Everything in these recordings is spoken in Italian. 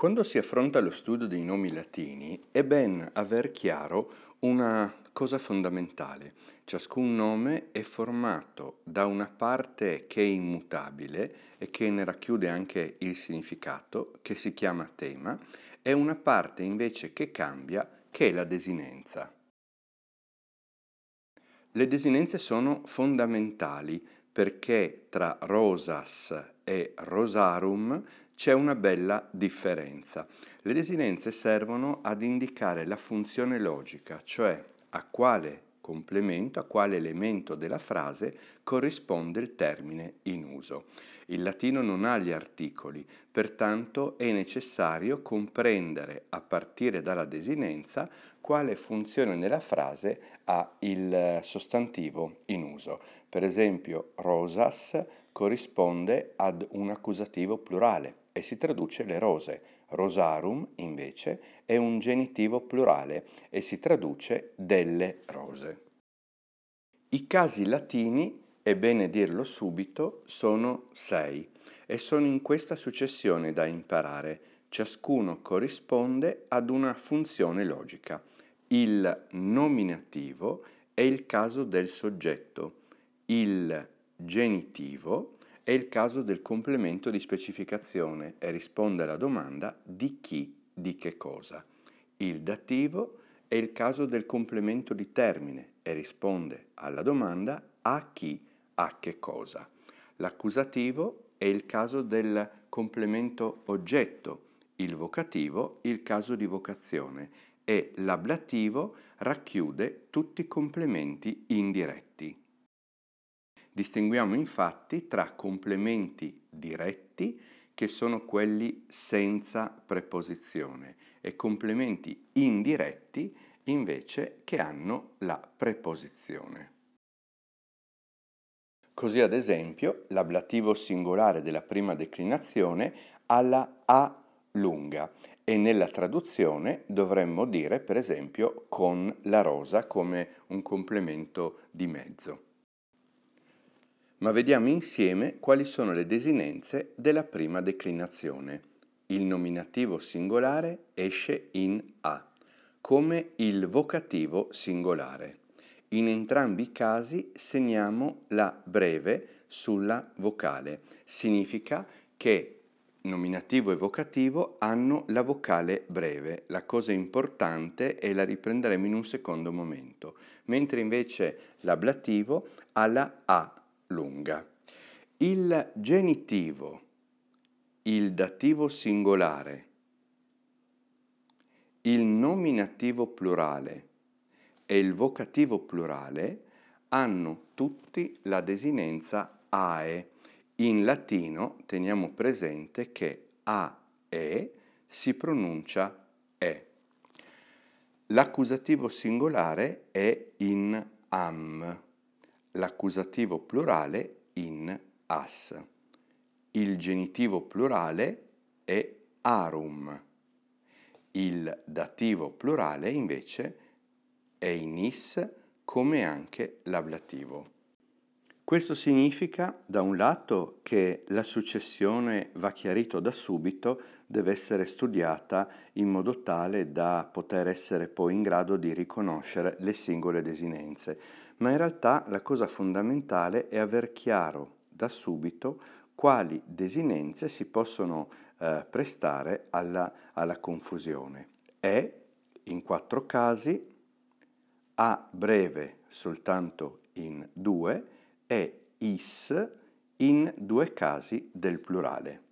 Quando si affronta lo studio dei nomi latini è ben aver chiaro una cosa fondamentale. Ciascun nome è formato da una parte che è immutabile e che ne racchiude anche il significato, che si chiama tema, e una parte invece che cambia, che è la desinenza. Le desinenze sono fondamentali perché tra rosas e rosarum c'è una bella differenza. Le desinenze servono ad indicare la funzione logica, cioè a quale complemento, a quale elemento della frase corrisponde il termine in uso. Il latino non ha gli articoli, pertanto è necessario comprendere a partire dalla desinenza quale funzione nella frase ha il sostantivo in uso. Per esempio, rosas corrisponde ad un accusativo plurale, e si traduce le rose. Rosarum, invece, è un genitivo plurale e si traduce delle rose. I casi latini, è bene dirlo subito, sono sei e sono in questa successione da imparare. Ciascuno corrisponde ad una funzione logica. Il nominativo è il caso del soggetto, il genitivo è è il caso del complemento di specificazione e risponde alla domanda di chi, di che cosa. Il dativo è il caso del complemento di termine e risponde alla domanda a chi, a che cosa. L'accusativo è il caso del complemento oggetto, il vocativo il caso di vocazione e l'ablativo racchiude tutti i complementi indiretti. Distinguiamo infatti tra complementi diretti, che sono quelli senza preposizione, e complementi indiretti, invece, che hanno la preposizione. Così ad esempio l'ablativo singolare della prima declinazione ha la A lunga e nella traduzione dovremmo dire per esempio con la rosa come un complemento di mezzo ma vediamo insieme quali sono le desinenze della prima declinazione. Il nominativo singolare esce in A, come il vocativo singolare. In entrambi i casi segniamo la breve sulla vocale. Significa che nominativo e vocativo hanno la vocale breve. La cosa importante è la riprenderemo in un secondo momento. Mentre invece l'ablativo ha la A lunga. Il genitivo, il dativo singolare, il nominativo plurale e il vocativo plurale hanno tutti la desinenza ae. In latino teniamo presente che ae si pronuncia e. L'accusativo singolare è in am l'accusativo plurale in as. Il genitivo plurale è arum. Il dativo plurale invece è in is come anche l'ablativo. Questo significa, da un lato, che la successione va chiarito da subito, deve essere studiata in modo tale da poter essere poi in grado di riconoscere le singole desinenze ma in realtà la cosa fondamentale è aver chiaro da subito quali desinenze si possono eh, prestare alla, alla confusione. È in quattro casi, a breve soltanto in due e is in due casi del plurale.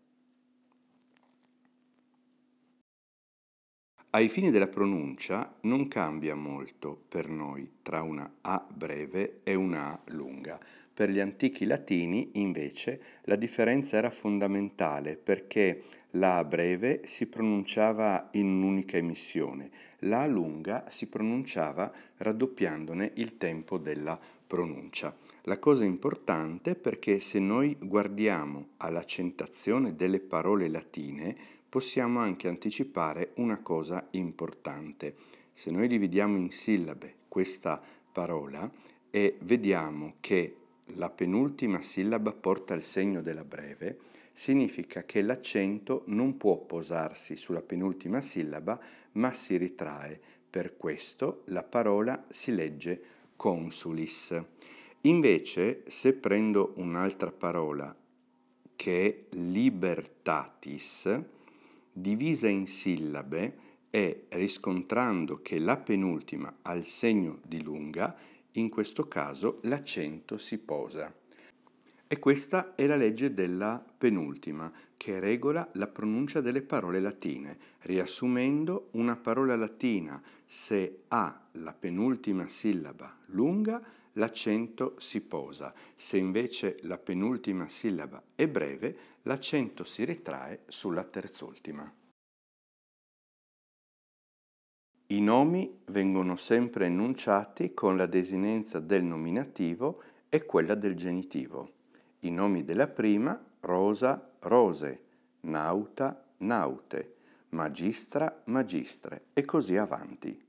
ai fini della pronuncia non cambia molto per noi tra una A breve e una A lunga. Per gli antichi latini invece la differenza era fondamentale perché la A breve si pronunciava in un'unica emissione, la A lunga si pronunciava raddoppiandone il tempo della pronuncia. La cosa importante è perché se noi guardiamo all'accentazione delle parole latine possiamo anche anticipare una cosa importante. Se noi dividiamo in sillabe questa parola e vediamo che la penultima sillaba porta il segno della breve, significa che l'accento non può posarsi sulla penultima sillaba, ma si ritrae. Per questo la parola si legge consulis. Invece, se prendo un'altra parola che è libertatis, divisa in sillabe e riscontrando che la penultima ha il segno di lunga, in questo caso l'accento si posa. E questa è la legge della penultima, che regola la pronuncia delle parole latine. Riassumendo, una parola latina, se ha la penultima sillaba lunga, l'accento si posa, se invece la penultima sillaba è breve, l'accento si ritrae sulla terzultima. I nomi vengono sempre enunciati con la desinenza del nominativo e quella del genitivo. I nomi della prima, rosa, rose, nauta, naute, magistra, magistre e così avanti.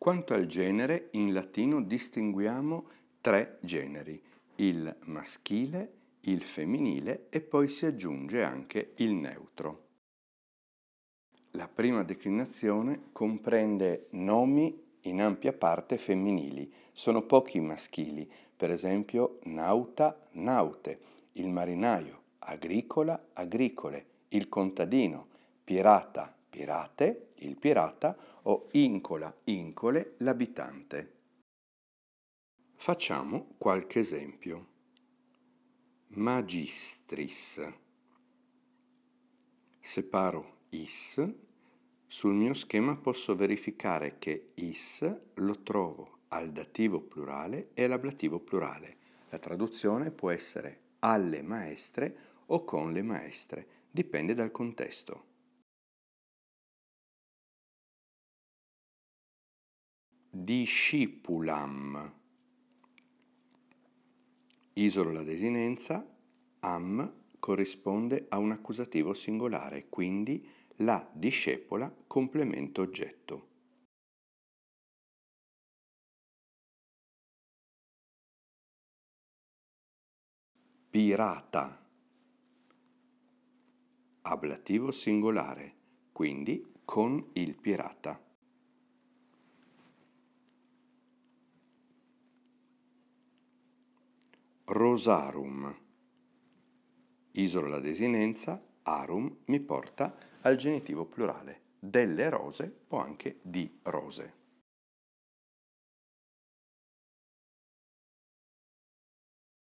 Quanto al genere, in latino distinguiamo tre generi, il maschile, il femminile e poi si aggiunge anche il neutro. La prima declinazione comprende nomi in ampia parte femminili, sono pochi i maschili, per esempio nauta, naute, il marinaio, agricola, agricole, il contadino, pirata, pirate, il pirata, o incola, incole, l'abitante. Facciamo qualche esempio. Magistris. Separo is. Sul mio schema posso verificare che is lo trovo al dativo plurale e all'ablativo plurale. La traduzione può essere alle maestre o con le maestre, dipende dal contesto. discipulam. Isolo la desinenza, am corrisponde a un accusativo singolare, quindi la discepola complemento oggetto. Pirata. Ablativo singolare, quindi con il pirata. rosarum. Isola la desinenza, arum mi porta al genitivo plurale delle rose o anche di rose.